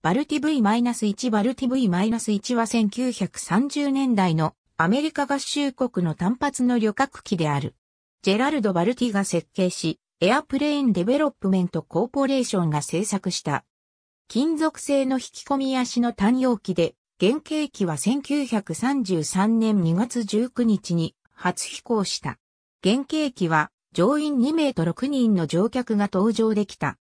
バルティ V-1 バルティ V-1 は1930年代のアメリカ合衆国の単発の旅客機である。ジェラルド・バルティが設計し、エアプレーンデベロップメントコーポレーションが制作した。金属製の引き込み足の単容機で、原型機は1933年2月19日に初飛行した。原型機は乗員2名と6人の乗客が搭乗できた。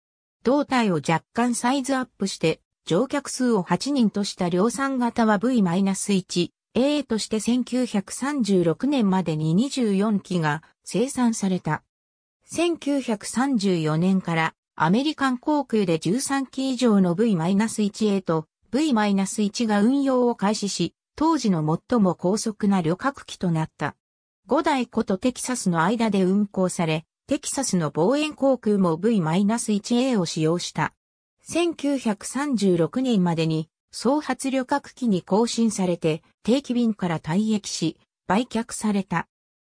胴体を若干サイズアップして乗客数を8人とした量産型は v 1 a として1936年までに24機が生産された。1934年からアメリカン航空で13機以上の V-1A と V-1 が運用を開始し、当時の最も高速な旅客機となった。五台ことテキサスの間で運航され、テキサスの望遠航空も V-1A を使用した。1936年までに総発旅客機に更新されて定期便から退役し売却された。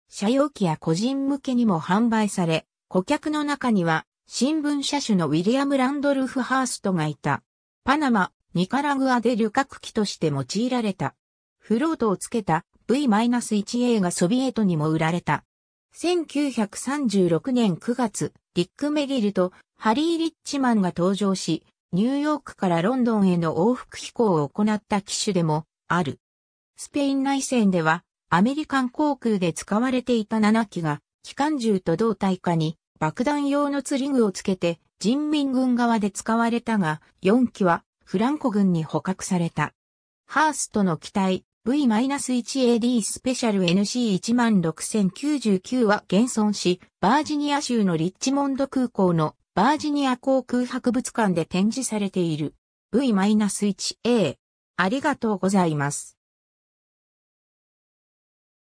車用機や個人向けにも販売され、顧客の中には新聞社主のウィリアム・ランドルフ・ハーストがいた。パナマ、ニカラグアで旅客機として用いられた。フロートをつけた V-1A がソビエトにも売られた。1936年9月、ディック・メリルとハリー・リッチマンが登場し、ニューヨークからロンドンへの往復飛行を行った機種でもある。スペイン内戦ではアメリカン航空で使われていた7機が機関銃と胴体化に爆弾用の釣り具をつけて人民軍側で使われたが4機はフランコ軍に捕獲された。ハーストの機体 V-1AD スペシャル NC16099 は現存し、バージニア州のリッチモンド空港のバージニア航空博物館で展示されている V-1A。ありがとうございます。